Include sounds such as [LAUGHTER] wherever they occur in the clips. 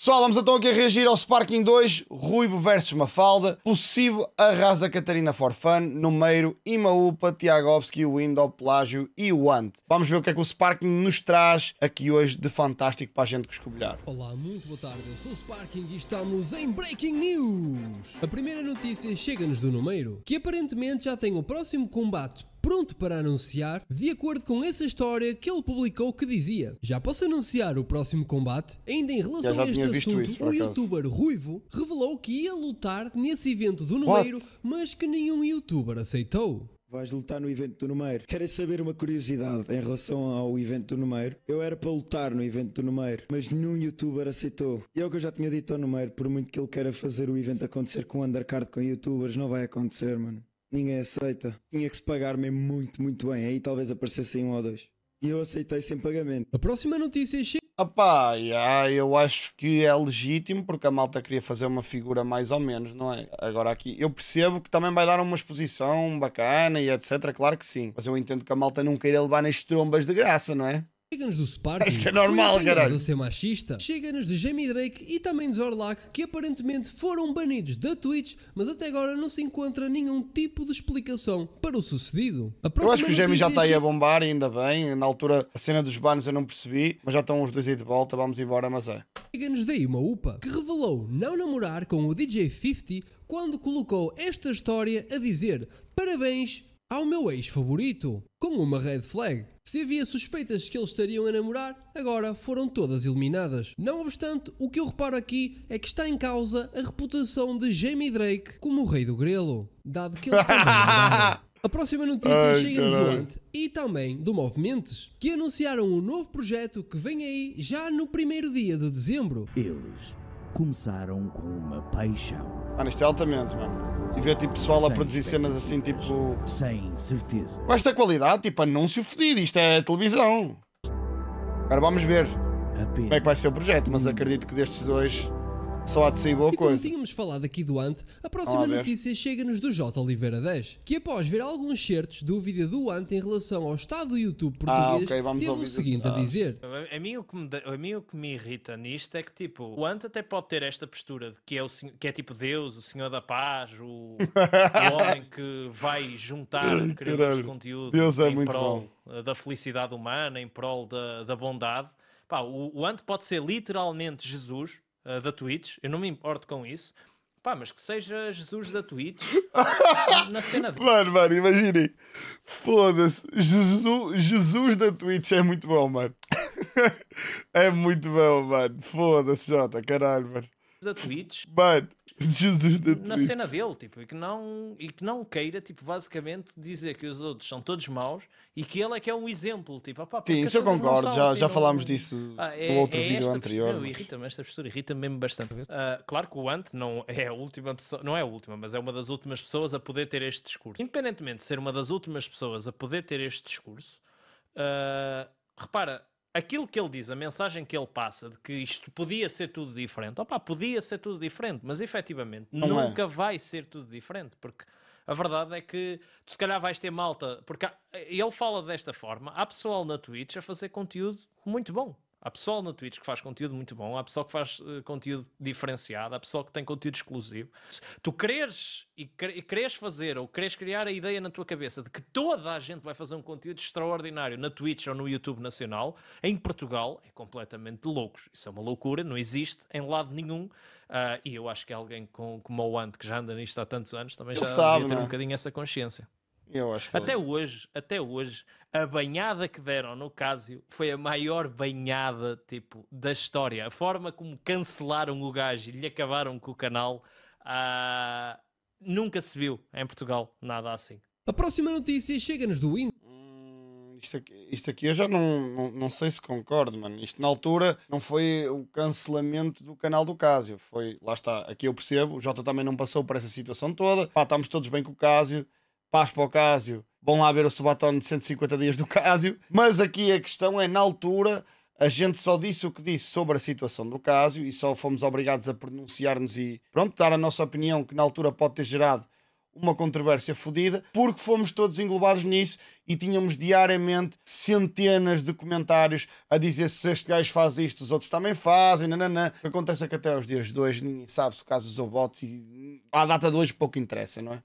Pessoal, vamos então aqui reagir ao Sparking 2, Ruibo versus Mafalda, possível arrasa Catarina Forfan, Numeiro, Imaúpa, Tiagovski, Window, Pelágio e Want. Vamos ver o que é que o Sparking nos traz aqui hoje de fantástico para a gente descobrir. Olá, muito boa tarde, eu sou o Sparking e estamos em Breaking News! A primeira notícia chega-nos do Numeiro, que aparentemente já tem o próximo combate pronto para anunciar, de acordo com essa história que ele publicou que dizia: Já posso anunciar o próximo combate? Ainda em relação a este assunto, isso, o youtuber Ruivo revelou que ia lutar nesse evento do Numeiro, mas que nenhum youtuber aceitou. Vais lutar no evento do Numeiro. Queres saber uma curiosidade em relação ao evento do Numeiro? Eu era para lutar no evento do Numeiro, mas nenhum youtuber aceitou. E é o que eu já tinha dito ao Numeiro, por muito que ele queira fazer o evento acontecer com undercard com youtubers, não vai acontecer, mano. Ninguém aceita. Tinha que se pagar mesmo muito, muito bem. Aí talvez aparecesse um ou dois. E eu aceitei sem pagamento. A próxima notícia é cheia. yeah, eu acho que é legítimo porque a malta queria fazer uma figura mais ou menos, não é? Agora aqui, eu percebo que também vai dar uma exposição bacana e etc, claro que sim. Mas eu entendo que a malta não queira levar nas trombas de graça, não é? Chega-nos do Spark. Acho que é normal, caralho. ser machista. Chega-nos de Jamie Drake e também de Zorlak, que aparentemente foram banidos da Twitch, mas até agora não se encontra nenhum tipo de explicação para o sucedido. Eu acho que o Jamie já está aí a bombar, ainda bem. Na altura, a cena dos banos eu não percebi, mas já estão os dois aí de volta, vamos embora, mas é. Chega-nos daí uma UPA, que revelou não namorar com o DJ 50 quando colocou esta história a dizer parabéns ao meu ex-favorito, com uma red flag. Se havia suspeitas que eles estariam a namorar, agora foram todas eliminadas. Não obstante, o que eu reparo aqui é que está em causa a reputação de Jamie Drake como o rei do grelo, dado que ele está [LAUGHS] é A próxima notícia chega do Doante e também do Movimentos, que anunciaram um novo projeto que vem aí já no primeiro dia de dezembro. Eles começaram com uma paixão. Mano, isto é altamente, mano e ver tipo pessoal a produzir cenas assim tipo. Sem certeza. Com esta qualidade, tipo anúncio fedido, isto é televisão. Agora vamos ver como é que vai ser o projeto, mas acredito que destes dois só há de sair boa e coisa. Como tínhamos falado aqui do Ant, a próxima notícia chega-nos do J. Oliveira 10, que após ver alguns certos dúvida do Ant em relação ao estado do YouTube português, ah, okay, vamos teve o seguinte ah. a dizer. A mim o, que me, a mim o que me irrita nisto é que tipo, o Ant até pode ter esta postura de que é, o, que é tipo Deus, o Senhor da Paz, o, o [LAUGHS] homem que vai juntar criadores de conteúdo Deus é em prol bom. da felicidade humana, em prol da, da bondade. Pá, o, o Ant pode ser literalmente Jesus, eh, da Twitch, eu não me importo com isso. Pá, mas que seja Jesus da Twitch [LAUGHS] na cena dele. Mano, mano, imaginem. Foda-se. Jesus, Jesus da Twitch é muito bom, mano. [LAUGHS] é muito bom, mano. Foda-se, Jota, caralho, mano. Da Twitch. Mano. [LAUGHS] Jesus na Twitch. cena dele, tipo, e que, não, e que não queira, tipo, basicamente dizer que os outros são todos maus e que ele é que é um exemplo, tipo, opá, Sim, isso eu concordo, já, assim, já falámos disso ah, é, no outro é vídeo anterior. Mas... Irrita-me, esta postura irrita-me mesmo bastante. Uh, claro que o Ant não é a última pessoa, não é a última, mas é uma das últimas pessoas a poder ter este discurso. Independentemente de ser uma das últimas pessoas a poder ter este discurso, uh, repara, aquilo que ele diz, a mensagem que ele passa de que isto podia ser tudo diferente, opá, podia ser tudo diferente, mas efetivamente não é. nunca é. vai ser tudo diferente, porque a verdade é que tu se calhar vais ter malta, porque há, ele fala desta forma, há pessoal na Twitch a fazer conteúdo muito bom. Há pessoal na Twitch que faz conteúdo muito bom, há pessoal que faz uh, conteúdo diferenciado, há pessoal que tem conteúdo exclusivo. Se tu queres e, cre e queres fazer ou queres criar a ideia na tua cabeça de que toda a gente vai fazer um conteúdo extraordinário na Twitch ou no YouTube nacional, em Portugal é completamente de loucos. Isso é uma loucura, não existe em lado nenhum. Uh, e eu acho que alguém com, como o Ant, que já anda nisto há tantos anos, também já sabe, ter um é? bocadinho essa consciência. Eu acho até hoje, até hoje, a banhada que deram no Cásio foi a maior banhada tipo da história. A forma como cancelaram o gajo e lhe acabaram com o canal uh, nunca se viu em Portugal nada assim. A próxima notícia chega-nos do Windows. Hum, isto, aqui, isto aqui eu já não, não, não, sei se concordo, mano. Isto na altura não foi o cancelamento do canal do Cásio. Foi, lá está, aqui eu percebo, o Jota também não passou por essa situação toda. Pá, estamos todos bem com o Cásio paz para o Cásio, vão lá ver o subatón de 150 dias do Cásio. Mas aqui a questão é, na altura, a gente só disse o que disse sobre a situação do Cásio e só fomos obrigados a pronunciar-nos e, pronto, dar a nossa opinião, que na altura pode ter gerado uma controvérsia fodida, porque fomos todos englobados nisso e tínhamos diariamente centenas de comentários a dizer se este gajo faz isto, os outros também fazem, nananã. O que acontece é que até os dias de hoje ninguém sabe se o caso dos obotes e à data de hoje pouco interessa, não é?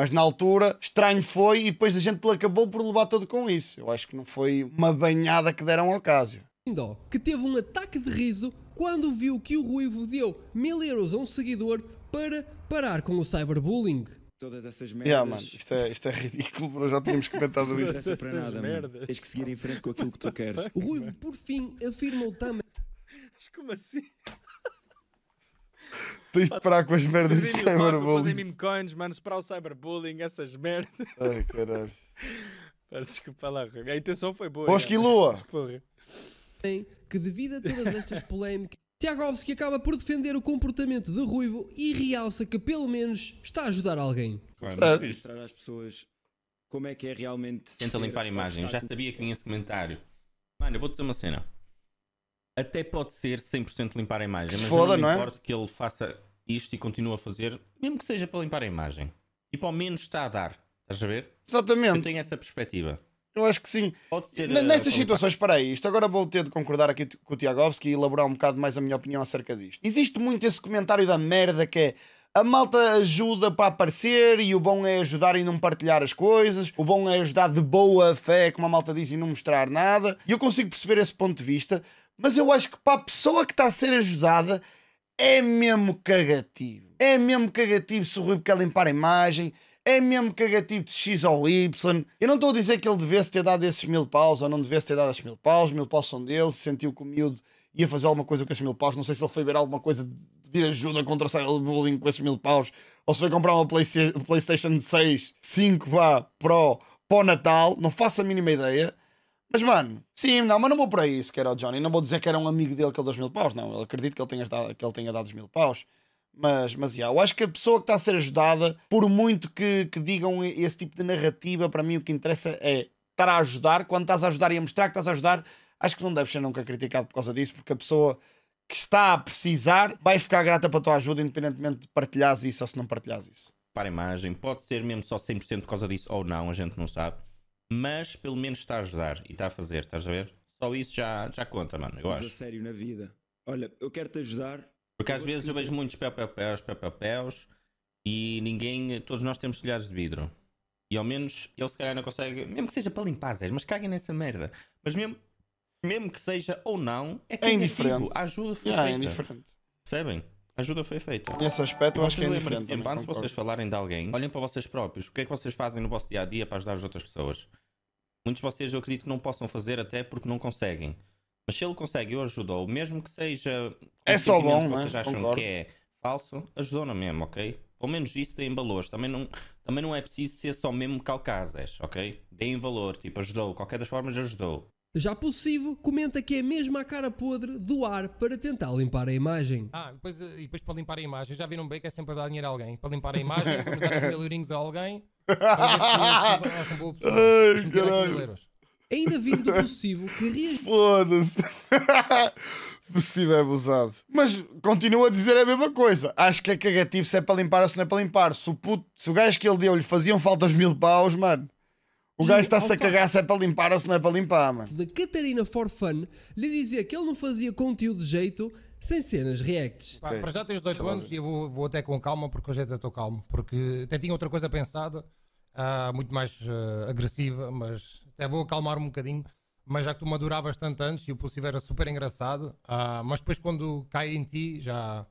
Mas na altura, estranho foi e depois a gente acabou por levar tudo com isso. Eu acho que não foi uma banhada que deram ao caso. que teve um ataque de riso quando viu que o Ruivo deu mil euros a um seguidor para parar com o cyberbullying. Todas essas merdas. Yeah, mano, isto, é, isto é ridículo, já tínhamos [LAUGHS] comentado isto. Não para nada, Tens que seguir em frente com aquilo que tu queres. O Ruivo, por fim, afirmou também. Mas como assim? Estou a esperar com as merdas de cyberbullying. Fazer meme coins, mano, esperar o cyberbullying, essas merdas. Ai, caralho. [LAUGHS] Parece desculpa lá, a intenção foi boa. Osquilua! Né? [LAUGHS] Porra. Que devido a todas estas polémicas, que acaba por defender o comportamento de Ruivo e realça que pelo menos está a ajudar alguém. Claro. Mostrar às pessoas como é que é realmente. Tenta limpar imagens, já sabia que vinha esse comentário. Mano, eu vou dizer uma cena até pode ser 100% limpar a imagem. Se mas foda, não, não é? importa que ele faça isto e continue a fazer, mesmo que seja para limpar a imagem. E para ao menos está a dar. Estás a ver? Exatamente. Eu tenho essa perspectiva. Eu acho que sim. Pode Ser, Nestas eh, situações, para aí, isto agora vou ter de concordar aqui com o Tiagovski e elaborar um bocado mais a minha opinião acerca disto. Existe muito esse comentário da merda que é a malta ajuda para aparecer e o bom é ajudar e não partilhar as coisas, o bom é ajudar de boa fé, como a malta diz, e não mostrar nada. E eu consigo perceber esse ponto de vista, mas eu acho que para a pessoa que está a ser ajudada é mesmo cagativo. É mesmo cagativo se o Rui quer limpar a imagem, é mesmo cagativo de X ou Y. Eu não estou a dizer que ele devesse ter dado esses mil paus ou não devesse ter dado esses mil paus, mil paus são dele, sentiu que o miúdo ia fazer alguma coisa com esses mil paus. Não sei se ele foi ver alguma coisa de pedir ajuda contra o bullying com esses mil paus ou se foi comprar uma PlayStation 6, 5 vá, Pro para o Natal, não faço a mínima ideia. Mas mano, sim, não, mas não vou por aí sequer ao Johnny. Não vou dizer que era um amigo dele que ele deu os mil paus, não. Eu acredito que ele tenha dado, que ele tenha dado os mil paus. Mas, mas yeah, eu acho que a pessoa que está a ser ajudada, por muito que, que digam esse tipo de narrativa, para mim o que interessa é estar a ajudar. Quando estás a ajudar e a mostrar que estás a ajudar, acho que não deves ser nunca criticado por causa disso, porque a pessoa que está a precisar vai ficar grata para a tua ajuda, independentemente de partilhares isso ou se não partilhares isso. Para a imagem, pode ser mesmo só 100% por causa disso ou não, a gente não sabe mas pelo menos está a ajudar e está a fazer, estás a ver? Só isso já, já conta, mano. Eu acho. a sério, na vida. Olha, eu quero te ajudar. Porque às vezes eu vejo muitos papéis, papéis e ninguém, todos nós temos telhados de vidro. E ao menos ele se calhar não consegue, mesmo que seja para limpar, Zé, mas caguem nessa merda. Mas mesmo, mesmo que seja ou não, é que é, é indiferente. Tipo, a ajuda foi yeah, é feita. É indiferente. Percebem? A ajuda foi feita. Nesse aspecto, eu acho que é indiferente. Sempre, antes de vocês falarem de alguém, olhem para vocês próprios. O que é que vocês fazem no vosso dia a dia para ajudar as outras pessoas? Muitos de vocês eu acredito que não possam fazer até porque não conseguem. Mas se ele consegue, eu ajudo. Ou mesmo que seja. É só bom, né? Vocês acham Concordo. que é falso, ajudou na mesmo, ok? Pelo menos isso tem valores. Também não, também não é preciso ser só mesmo calcazes, ok? Deem valor, tipo, ajudou. Qualquer das formas, ajudou. Já possível comenta que é mesmo a cara podre do ar para tentar limpar a imagem. Ah, depois, eh, e depois para limpar a imagem, já viram bem que é sempre para dar dinheiro a alguém. Para limpar a imagem, vamos dar [LAUGHS] mil a alguém. Ai, caralho. Ainda vindo do possível, que reagiu. Foda-se. [LAUGHS] possível é abusado. Mas continua a dizer a mesma coisa. Acho que é cagativo se é para limpar ou se não é para limpar. Se o, puto, se o gajo que ele deu lhe faziam falta os mil paus, mano. O gajo está-se a cagar se é para limpar ou se não é para limpar, mano. Da Catarina Fun lhe dizia que ele não fazia conteúdo de jeito sem cenas reacts. Pá, okay. Para já tens 18 anos e eu vou, vou, até com calma porque hoje até estou calmo. Porque até tinha outra coisa pensada, uh, muito mais uh, agressiva, mas até vou acalmar um bocadinho. Mas já que tu maduravas tanto antes e o possível era super engraçado, uh, mas depois quando cai em ti já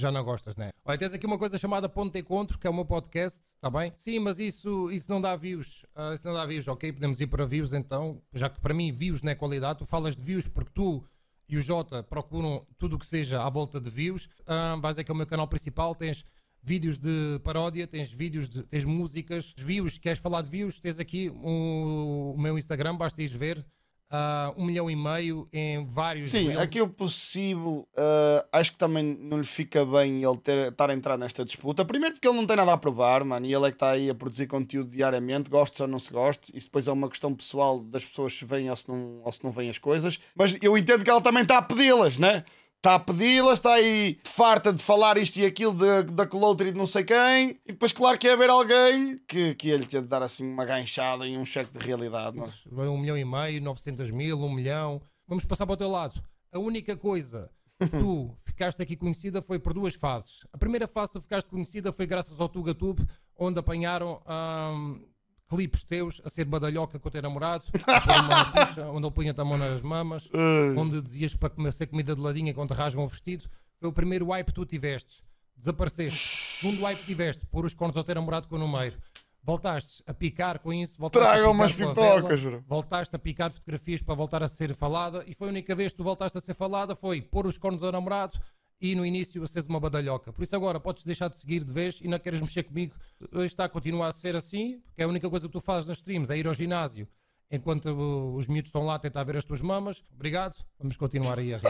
já não gostas, né? Olha, tens aqui uma coisa chamada Ponto de Encontro, que é o meu podcast, está bem? Sim, mas isso, isso não dá views. Uh, isso não dá views, ok? Podemos ir para views então, já que para mim views não é qualidade. Tu falas de views porque tu e o Jota procuram tudo o que seja à volta de views. Uh, vais aqui ao é meu canal principal, tens vídeos de paródia, tens vídeos, de, tens músicas, views, queres falar de views, tens aqui o, o meu Instagram, basta ir ver uh, um milhão e meio em vários Sim, aqui o possível uh, acho que também não lhe fica bem ele ter, estar a entrar nesta disputa. Primeiro porque ele não tem nada a provar, mano, e ele é que está aí a produzir conteúdo diariamente, goste ou não se goste. Isso depois é uma questão pessoal das pessoas se veem ou se não, ou se não veem as coisas. Mas eu entendo que ela também está a pedi-las, né? Está a pedi-la, está aí farta de falar isto e aquilo da outro e de não sei quem. E depois, claro que ia é haver alguém que, que ele tinha de dar assim uma ganchada e um cheque de realidade. Não é? Um milhão e meio, 900 mil, um milhão. Vamos passar para o teu lado. A única coisa [LAUGHS] tu ficaste aqui conhecida foi por duas fases. A primeira fase tu ficaste conhecida foi graças ao Tugatube, onde apanharam hum, clipes teus a ser badalhoca com o teu namorado, puxa, onde ele punha-te a mão nas mamas, onde dizias para comer ser comida de ladinha quando te rasgam o vestido. Foi o primeiro wipe que tu tiveste, desapareceste. Segundo wipe que tiveste, pôr os cornos ao teu namorado com o número. Voltaste a picar com isso, voltaste Traga a umas pipocas, bro. voltaste a picar fotografias para voltar a ser falada, e foi a única vez que tu voltaste a ser falada, foi pôr os cornos ao namorado, e no início a seres uma badalhoca. Por isso agora podes deixar de seguir de vez e não queres mexer comigo. Hoje está a continuar a ser assim, porque é a única coisa que tu fazes nas streams é ir ao ginásio enquanto uh, os miúdos estão lá a tentar ver as tuas mamas. Obrigado, vamos continuar aí a rir.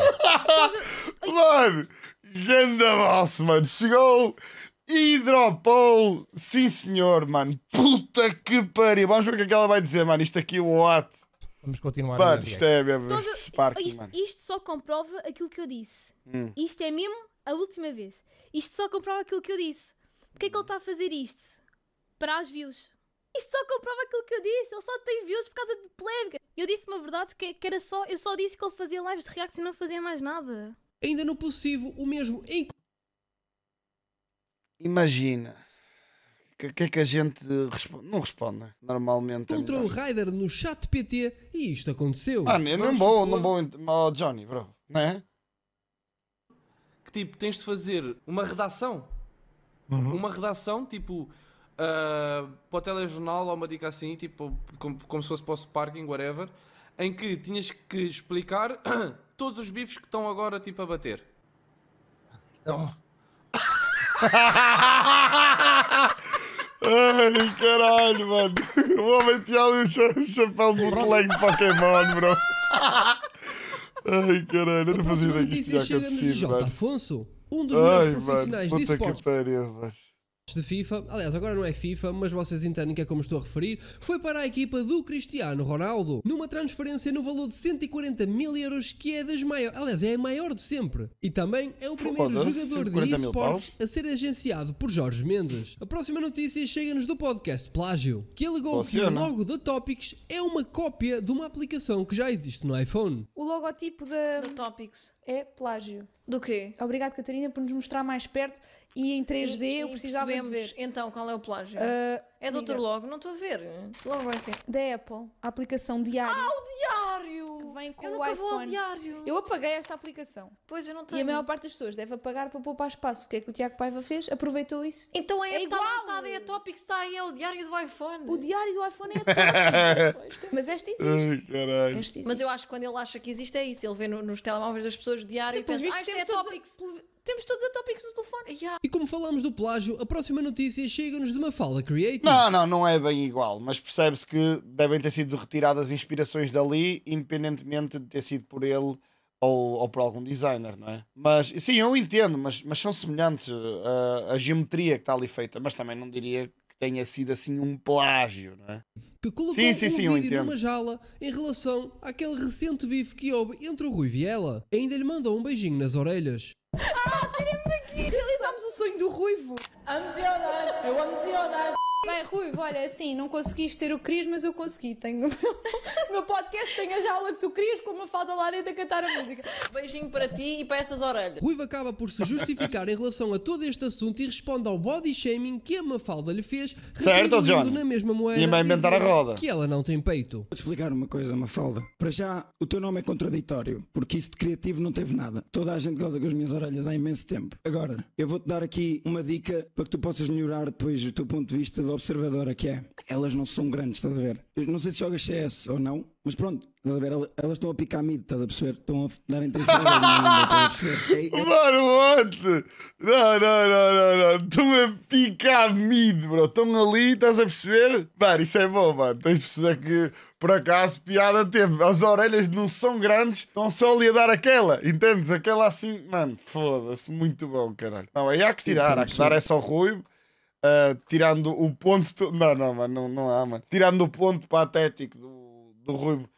[LAUGHS] mano, ganda boss, mano. Chegou dropou. sim senhor, mano. Puta que pariu. Vamos ver o que é que ela vai dizer, mano. Isto aqui, what? Vamos continuar. Mano, isto é mesmo. Todo, este isto, isto, só comprova aquilo que eu disse. Hum. Isto é mesmo a última vez. Isto só comprova aquilo que eu disse. Porquê é que ele está a fazer isto? Para as views. Isto só comprova aquilo que eu disse. Ele só tem views por causa de polémica. Eu disse uma verdade que, que era só. Eu só disse que ele fazia lives de react e não fazia mais nada. Ainda no possível, o mesmo. Imagina que, que é que a gente responde? Não responde, né? normalmente. Encontrou é o Rider no chat PT e isto aconteceu. ah não não bom não bom Oh, Johnny, bro, não é? Que tipo, tens de fazer uma redação. Uhum. Uma redação, tipo, uh, para o telejornal ou uma dica assim, tipo, como, como se fosse para o parking, whatever, em que tinhas que explicar [COUGHS] todos os bifes que estão agora, tipo, a bater. Então... [LAUGHS] [LAUGHS] Ai, caralho, mano. O homem tinha ali o chapéu de bootleg de Pokémon, bro. Ai, caralho, eu não fazia bem que isto tinha acontecido, mano. Afonso, um dos melhores Ai, profissionais mano, de esporte. Que pariu, mano de FIFA, aliás, agora não é FIFA, mas vocês entendem que é como estou a referir, foi para a equipa do Cristiano Ronaldo, numa transferência no valor de 140 mil euros, que é das maiores, aliás, é a maior de sempre. E também é o primeiro jogador de esportes a ser agenciado por Jorge Mendes. A próxima notícia chega-nos do podcast Plágio, que alegou que o logo da Topics é uma cópia de uma aplicação que já existe no iPhone. O logotipo da de... Topics é plágio. Do quê? Obrigado, Catarina, por nos mostrar mais perto e em 3D e, eu precisava de ver. Então, qual é o plágio? Uh, é doutor outro logo, não estou a ver. Logo vai ter. Da Apple, a aplicação diário. Ah, o diário! Que vem com eu o nunca iPhone. Vou ao diário. Eu apaguei esta aplicação. Pois eu não tenho. E a maior parte das pessoas deve apagar para poupar espaço. O que é que o Tiago Paiva fez? Aproveitou isso. Então é, é igual. Lançada, e é a Topics, está aí, é o diário do iPhone. O diário do iPhone é a Topics. É? [LAUGHS] Tá. Mas esta existe. Ai, este existe. Mas eu acho que quando ele acha que existe é isso. Ele vê no, nos telemóveis das pessoas diário Sim, e pensa, ah, isto é Topics. A... Temos todos a tópicos do telefone. Yeah. E como falámos do plágio, a próxima notícia chega-nos de uma fala creative. Não, não, não é bem igual, mas percebe-se que devem ter sido retiradas inspirações dali, independentemente de ter sido por ele ou, ou por algum designer, não é? Mas sim, eu entendo, mas, mas são semelhantes a, uh, a geometria que está ali feita, mas também não diria que tenha sido assim um plágio, não é? Que colocou sim, sim, um sim, vídeo numa jala em relação àquele recente bife que houve entre o Rui e ela. Ainda lhe mandou um beijinho nas orelhas. Ah, sonho do ruivo. Amo teu eu amo Bem, Ruivo, olha, assim, não conseguiste ter o que mas eu consegui. Tenho no meu, meu podcast, tenho a jaula que tu querias, com uma fada lá dentro a cantar a música. Beijinho para ti e para essas orelhas. Ruivo acaba por se justificar em relação a todo este assunto e responde ao body shaming que a Mafalda lhe fez, certo, John? na mesma moeda e inventar a roda. que ela não tem peito. Vou-te explicar uma coisa, Mafalda. Para já, o teu nome é contraditório, porque isso de criativo não teve nada. Toda a gente goza com as minhas orelhas há imenso tempo. Agora, eu vou-te dar aqui uma dica para que tu possas melhorar depois o teu ponto de vista de observadora que é. Elas não são grandes, estás a ver? Eu não sei se jogas CS ou não, mas pronto, estás a ver? Elas, estão a picar mid, estás a perceber? Estão a dar entre é, é, Mano, what? Não, não, não, não, não. Estão a picar mid, bro. Estão ali, estás a perceber? Mano, isso é bom, mano. Tens de perceber que, por acaso, piada teve. As orelhas não são grandes, estão só ali a dar aquela. Entendes? Aquela assim, mano, foda-se. Muito bom, caralho. Não, aí há que tirar, há que dar é só ruim Uh, tirando o ponto. Não, não, mano, não, não há, mano. Tirando o ponto patético do, do Ruivo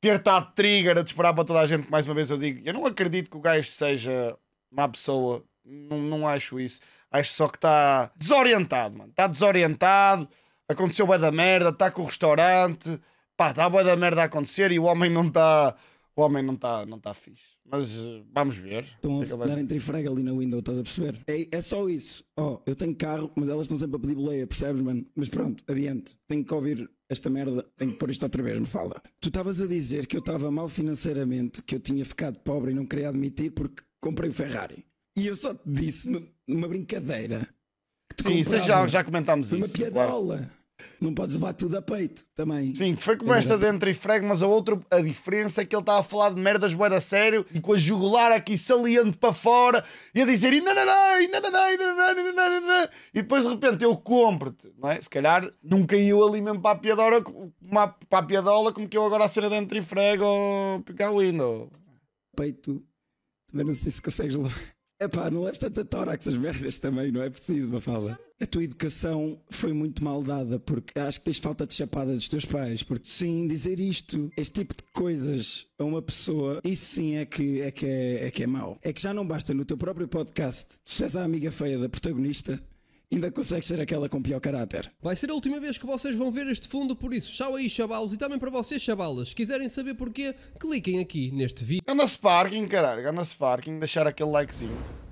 ter estado trigger a disparar para toda a gente, que mais uma vez eu digo, eu não acredito que o gajo seja má pessoa, não, não acho isso. Acho só que está desorientado, mano. Está desorientado, aconteceu boa da merda, está com o restaurante, pá, está boa da merda a acontecer e o homem não está o homem não está não tá fixe. Mas eh, vamos ver. Estão a dar entre frega ali na window, estás a perceber? É, é só isso. Oh, eu tenho carro, mas elas estão sempre a pedir boleia, percebes, mano? Mas pronto, adiante. Tenho que ouvir esta merda, tenho que pôr isto outra vez, me fala. Tu estavas a dizer que eu estava mal financeiramente, que eu tinha ficado pobre e não queria admitir porque comprei o Ferrari. E eu só te disse numa brincadeira. Sim, isso já, já comentámos isso. Uma piadola. Claro não podes levar tudo a peito também. Sim, foi como é esta de entre e frego mas a outra, a diferença é que ele está a falar de merdas boas da sério e com a jugular aqui saliente para fora e a dizer e depois de repente eu compro-te, não é? Se calhar nunca caiu ali mesmo para a piadola, para a piadola como que eu agora a cena de entre e frego ou picar window. Peito, também não sei se consegues levar. É pá, não leves tanta tora que essas merdas também, não é preciso, Mafalda. A tua educação foi muito mal dada, porque acho que tens falta de chapada dos teus pais, porque sim, dizer isto, este tipo de coisas a uma pessoa, isso sim é que é, que é, é, que é mau. É que já não basta no teu próprio podcast, tu és a amiga feia da protagonista ainda consegue ser aquela com pior caráter. Vai ser a última vez que vocês vão ver este fundo, por isso, tchau aí, chavalos, e também para vocês, chavalas. Se quiserem saber porquê, cliquem aqui neste vídeo. Anda-se parking, caralho, anda-se parking, deixar aquele likezinho.